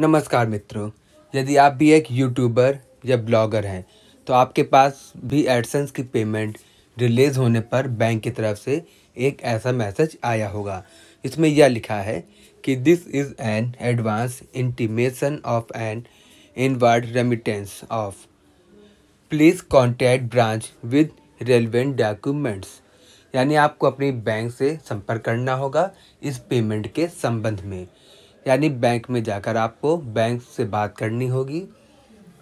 नमस्कार मित्रों यदि आप भी एक यूट्यूबर या ब्लॉगर हैं तो आपके पास भी एडसेंस की पेमेंट रिलीज़ होने पर बैंक की तरफ से एक ऐसा मैसेज आया होगा इसमें यह लिखा है कि this is an advance intimation of an inward remittance of please contact branch with relevant documents यानी आपको अपनी बैंक से संपर्क करना होगा इस पेमेंट के संबंध में यानी बैंक में जाकर आपको बैंक से बात करनी होगी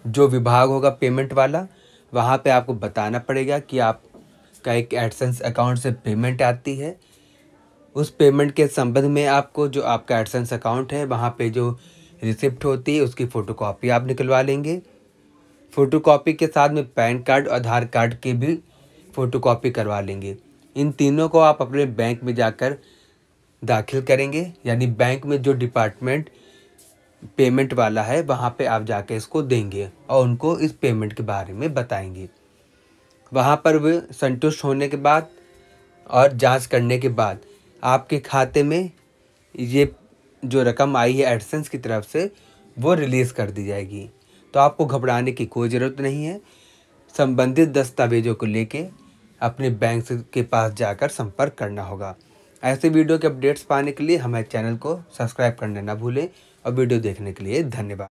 जो विभाग होगा पेमेंट वाला वहाँ पे आपको बताना पड़ेगा कि आपका एक एडसेंस अकाउंट से पेमेंट आती है उस पेमेंट के संबंध में आपको जो आपका एडसेंस अकाउंट है वहाँ पे जो रिसिप्ट होती है उसकी फ़ोटोकॉपी आप निकलवा लेंगे फ़ोटोकॉपी के साथ में पैन कार्ड और आधार कार्ड की भी फ़ोटोकॉपी करवा लेंगे इन तीनों को आप अपने बैंक में जाकर दाखिल करेंगे यानी बैंक में जो डिपार्टमेंट पेमेंट वाला है वहाँ पे आप जाके इसको देंगे और उनको इस पेमेंट के बारे में बताएंगे वहाँ पर वे संतुष्ट होने के बाद और जांच करने के बाद आपके खाते में ये जो रकम आई है एडसेंस की तरफ से वो रिलीज़ कर दी जाएगी तो आपको घबराने की कोई ज़रूरत नहीं है संबंधित दस्तावेज़ों को लेके अपने बैंक के पास जाकर संपर्क करना होगा ऐसे वीडियो के अपडेट्स पाने के लिए हमारे चैनल को सब्सक्राइब करने ना भूलें और वीडियो देखने के लिए धन्यवाद